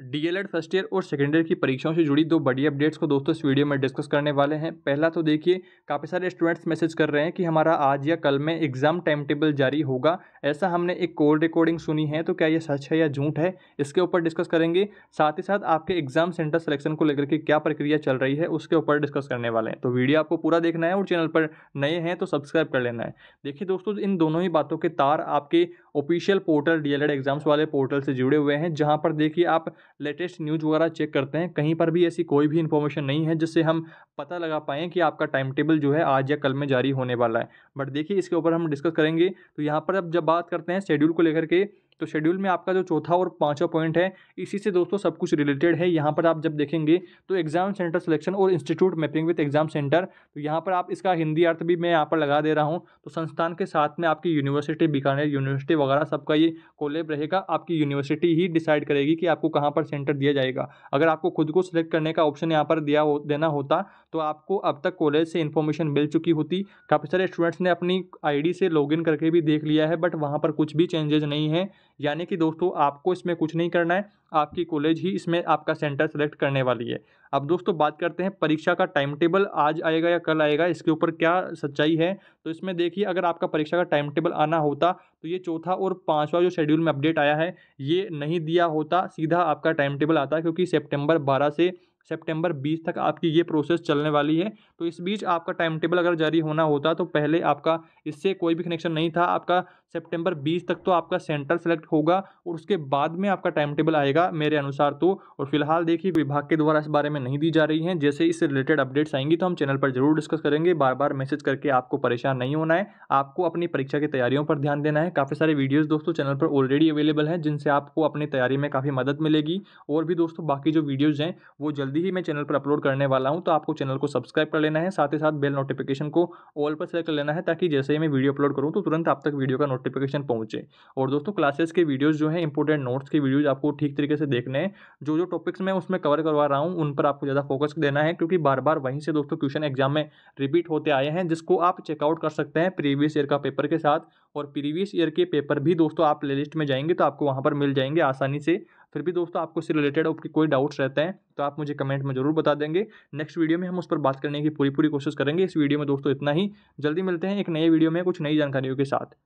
DElEd first year और second year की परीक्षाओं से जुड़ी दो बड़ी अपडेट्स को दोस्तों इस वीडियो में डिस्कस करने वाले हैं पहला तो देखिए काफ़ी सारे स्टूडेंट्स मैसेज कर रहे हैं कि हमारा आज या कल में एग्जाम टाइम टेबल जारी होगा ऐसा हमने एक कॉल रिकॉर्डिंग सुनी है तो क्या ये सच है या झूठ है इसके ऊपर डिस्कस करेंगे साथ ही साथ आपके एग्जाम सेंटर सेलेक्शन को लेकर के क्या प्रक्रिया चल रही है उसके ऊपर डिस्कस करने वाले हैं तो वीडियो आपको पूरा देखना है और चैनल पर नए हैं तो सब्सक्राइब कर लेना है देखिए दोस्तों इन दोनों ही बातों के तार आपके ऑफिशियल पोर्टल डी एग्जाम्स वाले पोर्टल से जुड़े हुए हैं जहाँ पर देखिए आप लेटेस्ट न्यूज़ वगैरह चेक करते हैं कहीं पर भी ऐसी कोई भी इन्फॉर्मेशन नहीं है जिससे हम पता लगा पाएँ कि आपका टाइम टेबल जो है आज या कल में जारी होने वाला है बट देखिए इसके ऊपर हम डिस्कस करेंगे तो यहाँ पर अब जब बात करते हैं शेड्यूल को लेकर के तो शेड्यूल में आपका जो चौथा और पाँचवा पॉइंट है इसी से दोस्तों सब कुछ रिलेटेड है यहाँ पर आप जब देखेंगे तो एग्जाम सेंटर सिलेक्शन और institute mapping with exam centre तो यहाँ पर आप इसका हिंदी अर्थ भी मैं यहाँ पर लगा दे रहा हूँ तो संस्थान के साथ में आपकी यूनिवर्सिटी बीकानेर यूनिवर्सिटी वगैरह सबका ये कॉलेब रहेगा आपकी यूनिवर्सिटी ही डिसाइड करेगी कि आपको कहाँ पर सेंटर दिया जाएगा अगर आपको खुद को सिलेक्ट करने का ऑप्शन यहाँ पर दिया हो देना होता तो आपको अब तक कॉलेज से इन्फॉर्मेशन मिल चुकी होती काफ़ी सारे स्टूडेंट्स ने अपनी आईडी से लॉगिन करके भी देख लिया है बट वहाँ पर कुछ भी चेंजेज नहीं है यानी कि दोस्तों आपको इसमें कुछ नहीं करना है आपकी कॉलेज ही इसमें आपका सेंटर सेलेक्ट करने वाली है अब दोस्तों बात करते हैं परीक्षा का टाइम टेबल आज आएगा या कल आएगा इसके ऊपर क्या सच्चाई है तो इसमें देखिए अगर आपका परीक्षा का टाइम टेबल आना होता तो ये चौथा और पांचवा जो शेड्यूल में अपडेट आया है ये नहीं दिया होता सीधा आपका टाइम टेबल आता क्योंकि सेप्टेम्बर बारह से सेप्टेम्बर बीस तक आपकी ये प्रोसेस चलने वाली है तो इस बीच आपका टाइम टेबल अगर जारी होना होता तो पहले आपका इससे कोई भी कनेक्शन नहीं था आपका सेप्टेम्बर बीस तक तो आपका सेंटर सेलेक्ट होगा और उसके बाद में आपका टाइम टेबल आएगा मेरे अनुसार तो और फिलहाल देखिए विभाग के द्वारा इस बारे में नहीं दी जा रही है जैसे इससे रिलेटेड अपडेट्स आएंगी तो हम चैनल पर जरूर डिस्कस करेंगे बार बार मैसेज करके आपको परेशान नहीं होना है आपको अपनी परीक्षा की तैयारियों पर ध्यान देना है काफ़ी सारे वीडियोज़ दोस्तों चैनल पर ऑलरेडी अवेलेबल हैं जिनसे आपको अपनी तैयारी में काफ़ी मदद मिलेगी और भी दोस्तों बाकी जो वीडियोज़ हैं वो जल्दी जल्दी ही मैं चैनल पर अपलोड करने वाला हूँ तो आपको चैनल को सब्सक्राइब कर लेना है साथ ही साथ बेल नोटिफिकेशन को ऑल पर सेलेक्ट कर लेना है ताकि जैसे ही मैं वीडियो अपलोड करूँ तो तुरंत आप तक वीडियो का नोटिफिकेशन पहुँचे और दोस्तों क्लासेस के वीडियोज़ जो है इंपॉर्टेंट नोट्स की वीडियोज़ आपको ठीक तरीके से देखने हैं जो जो टॉपिक्स मैं उसमें कवर करवा रहा हूँ उन पर आपको ज़्यादा फोकस देना है क्योंकि बार बार वहीं से दोस्तों क्वेश्चन एग्जाम में रिपीट होते आए हैं जिसको आप चेकआउट कर सकते हैं प्रीवियस ईयर का पेपर के साथ और प्रीवियस ईयर के पेपर भी दोस्तों आप प्ले में जाएंगे तो आपको वहाँ पर मिल जाएंगे आसानी से फिर भी दोस्तों आपको इससे रिलेटेड आपके कोई डाउट्स रहते हैं तो आप मुझे कमेंट में जरूर बता देंगे नेक्स्ट वीडियो में हम उस पर बात करने की पूरी पूरी कोशिश करेंगे इस वीडियो में दोस्तों इतना ही जल्दी मिलते हैं एक नए वीडियो में कुछ नई जानकारियों के साथ